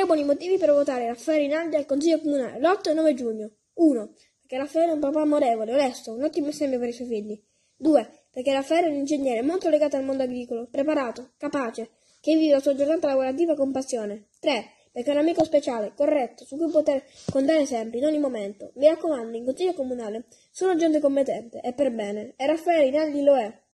Tre buoni motivi per votare Raffaele Rinaldi al Consiglio Comunale l'8 e 9 giugno. 1. Perché Raffaele è un papà amorevole, onesto, un ottimo esempio per i suoi figli. 2. Perché Raffaele è un ingegnere molto legato al mondo agricolo, preparato, capace, che vive la sua giornata lavorativa con passione. 3. Perché è un amico speciale, corretto, su cui poter contare sempre, in ogni momento. Mi raccomando, in Consiglio Comunale sono gente competente, e per bene, e Raffaele Rinaldi lo è.